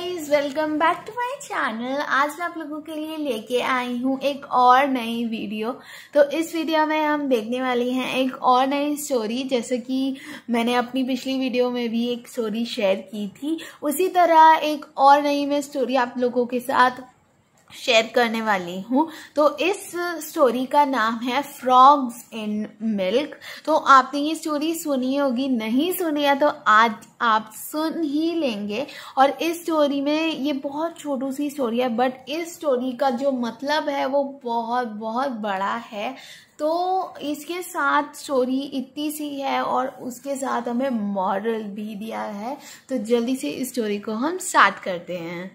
guys welcome back to my channel आज मैं आप लोगों के लिए लेके आई हूँ एक और नई वीडियो तो इस वीडियो में हम देखने वाली हैं एक और नई स्टोरी जैसे कि मैंने अपनी पिछली वीडियो में भी एक स्टोरी शेयर की थी उसी तरह एक और नई मैं स्टोरी आप लोगों के साथ शेयर करने वाली हूँ तो इस स्टोरी का नाम है फ्रॉग्स इन मिल्क तो आपने ये स्टोरी सुनी होगी नहीं सुनी है तो आज आप सुन ही लेंगे और इस स्टोरी में ये बहुत छोटू सी स्टोरी है बट इस स्टोरी का जो मतलब है वो बहुत बहुत बड़ा है तो इसके साथ स्टोरी इतनी सी है और उसके साथ हमें मॉरल भी दिया है तो जल्दी से इस स्टोरी को हम स्टार्ट करते हैं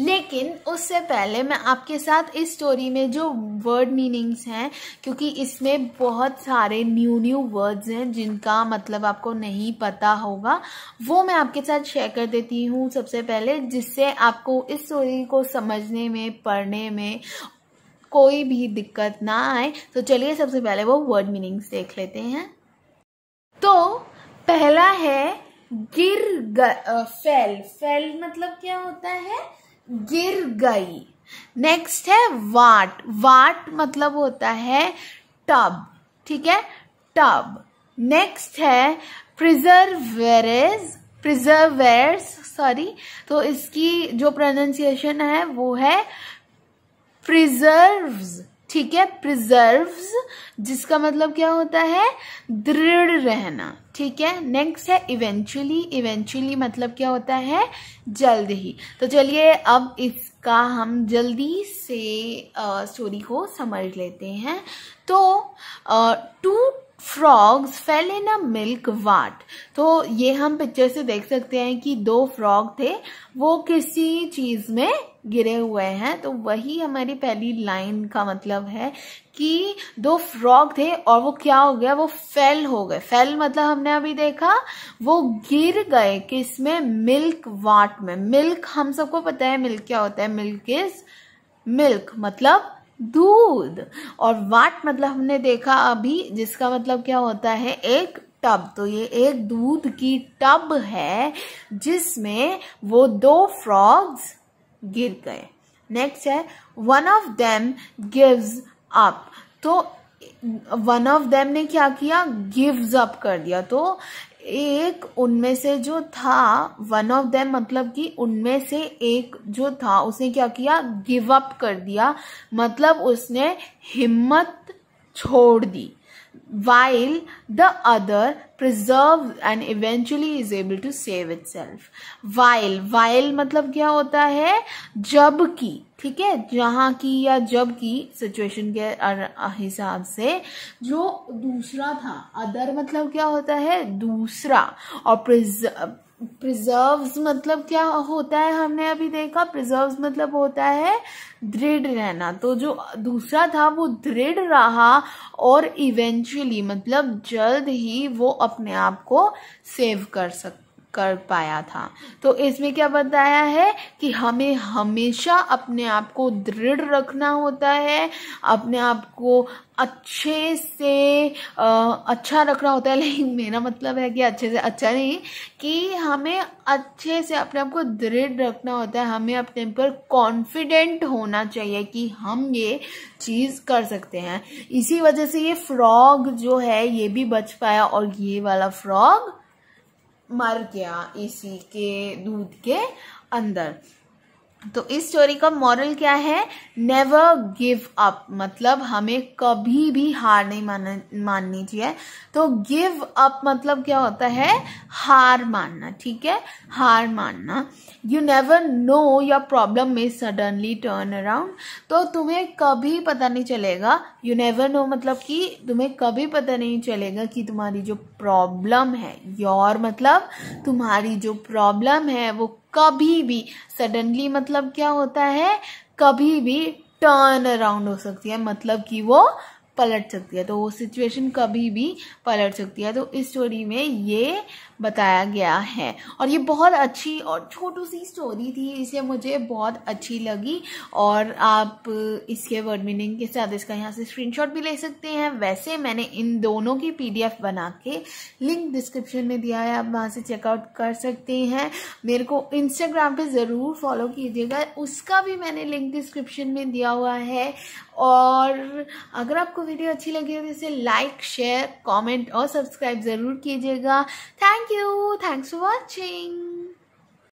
लेकिन उससे पहले मैं आपके साथ इस स्टोरी में जो वर्ड मीनिंग्स हैं क्योंकि इसमें बहुत सारे न्यू न्यू वर्ड्स हैं जिनका मतलब आपको नहीं पता होगा वो मैं आपके साथ शेयर कर देती हूँ सबसे पहले जिससे आपको इस स्टोरी को समझने में पढ़ने में कोई भी दिक्कत ना आए तो चलिए सबसे पहले वो वर्ड मीनिंग्स देख लेते हैं तो पहला है गिर ग, फेल फेल मतलब क्या होता है गिर गई नेक्स्ट है वाट वाट मतलब होता है टब ठीक है टब नेक्स्ट है प्रिजर्वेरेज प्रिजर्वेर्स सॉरी तो इसकी जो प्रोनाउंसिएशन है वो है प्रिजर्व्स ठीक है प्रिजर्व्स जिसका मतलब क्या होता है दृढ़ रहना ठीक है नेक्स्ट है इवेंचुअली इवेंचुअली मतलब क्या होता है जल्द ही तो चलिए अब इसका हम जल्दी से स्टोरी को समझ लेते हैं तो two frogs fell in a milk vat तो ये हम पिक्चर से देख सकते हैं कि दो फ्रॉग थे वो किसी चीज में गिरे हुए हैं तो वही हमारी पहली लाइन का मतलब है कि दो फ्रॉग थे और वो क्या हो गया वो फेल हो गए फेल मतलब हमने अभी देखा वो गिर गए किस में मिल्क वाट में मिल्क हम सबको पता है मिल्क क्या होता है मिल्क इज मिल्क मतलब दूध और वाट मतलब हमने देखा अभी जिसका मतलब क्या होता है एक टब तो ये एक दूध की टब है जिसमें वो दो फ्रॉग्स गिर गए नेक्स्ट है one of them gives up तो वन ऑफ देम ने क्या किया गिव्स अप कर दिया तो एक उनमें से जो था वन ऑफ देम मतलब कि उनमें से एक जो था उसने क्या किया गिव अप कर दिया मतलब उसने हिम्मत छोड़ दी while the other preserves and eventually is able to save itself while while मतलब क्या होता है जब की ठीक है जहां की या जब की सिचुएशन के हिसाब से जो दूसरा था अदर मतलब क्या होता है दूसरा और प्रिजर्व प्रिजर्व मतलब क्या होता है हमने अभी देखा प्रिजर्व मतलब होता है दृढ़ रहना तो जो दूसरा था वो दृढ़ रहा और इवेंचुअली मतलब जल्द ही वो अपने आप को सेव कर सकता कर पाया था तो इसमें क्या बताया है कि हमें हमेशा अपने आप को दृढ़ रखना होता है अपने आप को अच्छे से आ, अच्छा रखना होता है लेकिन मेरा मतलब है कि अच्छे से अच्छा नहीं कि हमें अच्छे से अपने आप को दृढ़ रखना होता है हमें अपने पर कॉन्फिडेंट होना चाहिए कि हम ये चीज़ कर सकते हैं इसी वजह से ये फ्रॉग जो है ये भी बच पाया और ये वाला फ्रॉग मर गया इसी के दूध के अंदर तो इस स्टोरी का मॉरल क्या है नेवर गिव अप मतलब हमें कभी भी हार नहीं मानना माननी चाहिए तो गिव अप मतलब क्या होता है हार मानना ठीक है हार मानना you never know your problem में सडनली टर्न अराउंड तो तुम्हें कभी पता नहीं चलेगा यू नेवर नो मतलब कि तुम्हें कभी पता नहीं चलेगा कि तुम्हारी जो प्रॉब्लम है योर मतलब तुम्हारी जो प्रॉब्लम है वो कभी भी सडनली मतलब क्या होता है कभी भी टर्न अराउंड हो सकती है मतलब कि वो पलट सकती है तो वो सिचुएशन कभी भी पलट सकती है तो इस स्टोरी में ये बताया गया है और ये बहुत अच्छी और छोटू सी स्टोरी थी इसे मुझे बहुत अच्छी लगी और आप इसके वर्ड मीनिंग के साथ इसका यहाँ से स्क्रीनशॉट भी ले सकते हैं वैसे मैंने इन दोनों की पीडीएफ बना के लिंक डिस्क्रिप्शन में दिया है आप वहाँ से चेकआउट कर सकते हैं मेरे को इंस्टाग्राम पर ज़रूर फॉलो कीजिएगा उसका भी मैंने लिंक डिस्क्रिप्शन में दिया हुआ है और अगर आपको वीडियो अच्छी लगी हो तो इसे लाइक शेयर कमेंट और सब्सक्राइब ज़रूर कीजिएगा thank you thanks for watching